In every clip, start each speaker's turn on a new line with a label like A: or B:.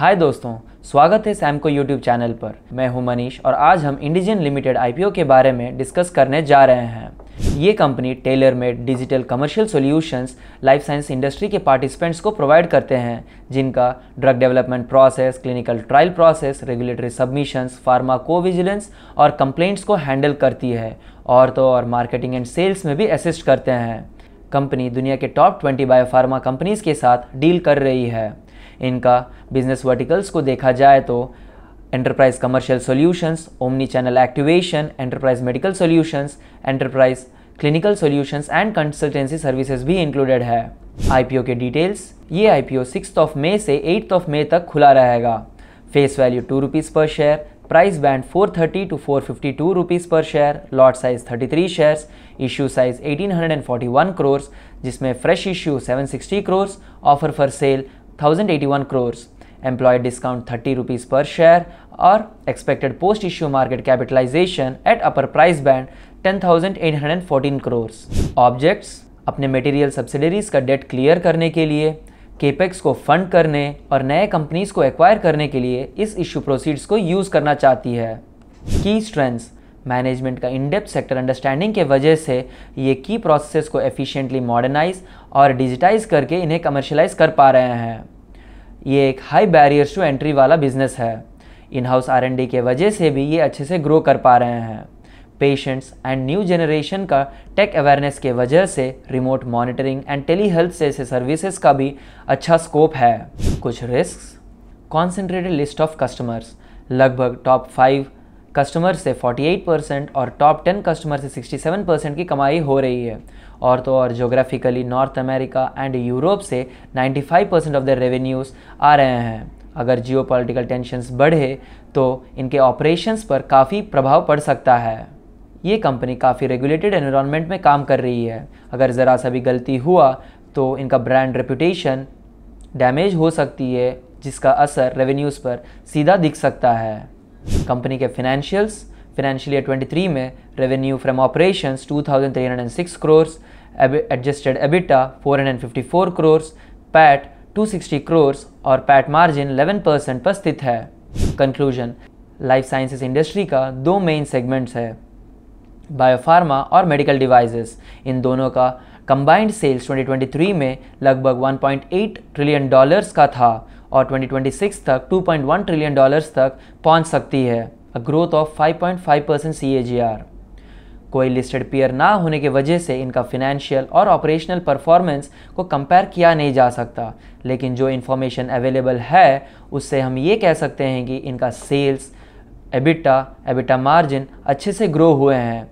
A: हाय दोस्तों स्वागत है सैम को यूट्यूब चैनल पर मैं हूं मनीष और आज हम इंडिजन लिमिटेड आईपीओ के बारे में डिस्कस करने जा रहे हैं ये company tailor made digital commercial solutions life science industry के पार्टिसिपेंट्स को प्रोवाइड करते हैं जिनका drug development process clinical trial process regulatory submissions pharmacovigilance और कंप्लेंट्स को हैंडल करती है और तो और मार्केटिंग एंड सेल्स में भी असिस्ट करते हैं कंपनी दुनिया के टॉप 20 बायोफार्मा कंपनीज के साथ डील कर रही है इनका बिजनेस वर्टिकल्स को देखा जाए तो enterprise commercial solutions omni channel activation enterprise medical solutions enterprise clinical solutions and consultancy services भी इंक्लूडेड है आईपीओ के डिटेल्स ये आईपीओ सिक्स ऑफ मे से एट्थ ऑफ मे तक खुला रहेगा face value two rupees per share price band 430 to 452 rupees per share lot size 33 shares issue size 1841 crores जिसमें fresh seven 760 crores offer for sale thousand eighty one crores employ discount thirty rupees per share और expected post issue market capitalization at upper price band ten thousand eight hundred and fourteen crores objects अपने material subsidiaries का debt clear करने के लिए capex को fund करने और नए कंपनीज को एक्वायर करने के लिए इस इश्यू प्रोसीड्स को यूज़ करना चाहती है की स्ट्रेंथ्स मैनेजमेंट का इनडेप्थ सेक्टर अंडरस्टैंडिंग के वजह से ये की प्रोसेस को एफिशिएंटली मॉडर्नाइज और डिजिटाइज करके इन्हें कमर्शलाइज कर पा रहे हैं ये एक हाई बैरियर्स टू एंट्री वाला बिजनेस है in house R and D के वजह से भी ये अच्छे से ग्रो कर पा रहे हैं पेशेंट्स एंड न्यू जनरेशन का टेक अवेयरनेस के वजह से remote monitoring and telehealth जैसे सर्विसेज का भी अच्छा स्कोप है कुछ risk concentrated list of customers लगभग टॉप फाइव कस्टमर से 48 परसेंट और टॉप 10 कस्टमर से 67 परसेंट की कमाई हो रही है और तो और geographically North America and Europe से 95 परसेंट ऑफ द रेवेन्यूज़ आ रहे हैं अगर जियो पोलिटिकल टेंशन्स बढ़े तो इनके ऑपरेशंस पर काफ़ी प्रभाव पड़ सकता है ये कंपनी काफ़ी रेगुलेटेड एनवायरनमेंट में काम कर रही है अगर ज़रा सा भी गलती हुआ तो इनका ब्रांड रेपुटेशन डैमेज हो सकती है जिसका असर रेवेन्यूज़ पर सीधा दिख सकता है कंपनी के फिनेंशियल्स फिनेंशियल ईयर 23 में revenue from operations 2306 crores adjusted EBITDA 454 crores PAT 260 crores और पैट मार्जिन 11 परसेंट पर स्थित है कंक्लूजन लाइफ साइंसेस इंडस्ट्री का दो मेन सेगमेंट्स है बायोफार्मा और मेडिकल डिवाइसेस इन दोनों का कंबाइंड सेल्स 2023 में लगभग 1.8 ट्रिलियन डॉलर्स का था और 2026 तक 2.1 ट्रिलियन डॉलर्स तक पहुंच सकती है अ ग्रोथ ऑफ 5.5 परसेंट सी कोई लिस्टेड पेयर ना होने की वजह से इनका फिनेंशियल और ऑपरेशनल परफॉर्मेंस को कंपेयर किया नहीं जा सकता लेकिन जो इन्फॉर्मेशन अवेलेबल है उससे हम ये कह सकते हैं कि इनका सेल्स एबिटा एबिटा मार्जिन अच्छे से ग्रो हुए हैं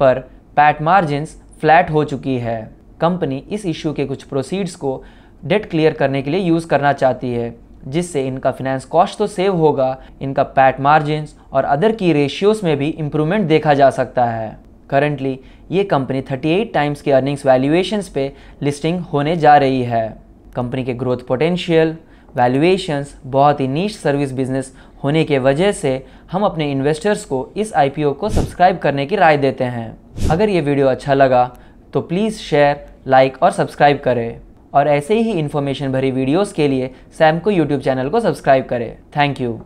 A: पर पैट मार्जिनस फ्लैट हो चुकी है कंपनी इस इशू के कुछ प्रोसीड्स को डेट क्लियर करने के लिए यूज़ करना चाहती है जिससे इनका फिनेंस कॉस्ट तो सेव होगा इनका पैट मार्जिन और अदर की रेशियोज में भी इम्प्रूवमेंट देखा जा सकता है करंटली ये कंपनी 38 टाइम्स के अर्निंग्स वैल्यूएशंस पे लिस्टिंग होने जा रही है कंपनी के ग्रोथ पोटेंशियल वैल्यूएशंस बहुत ही नीच सर्विस बिजनेस होने के वजह से हम अपने इन्वेस्टर्स को इस आई को सब्सक्राइब करने की राय देते हैं अगर ये वीडियो अच्छा लगा तो प्लीज़ शेयर लाइक और सब्सक्राइब करें और ऐसे ही इन्फॉर्मेशन भरी वीडियोस के लिए सैमको यूट्यूब चैनल को सब्सक्राइब करें thank you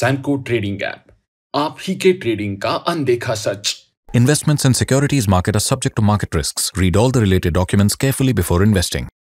A: Samco trading app आप ही के ट्रेडिंग का अनदेखा सच investments and securities market are subject to market risk read all the related documents carefully before investing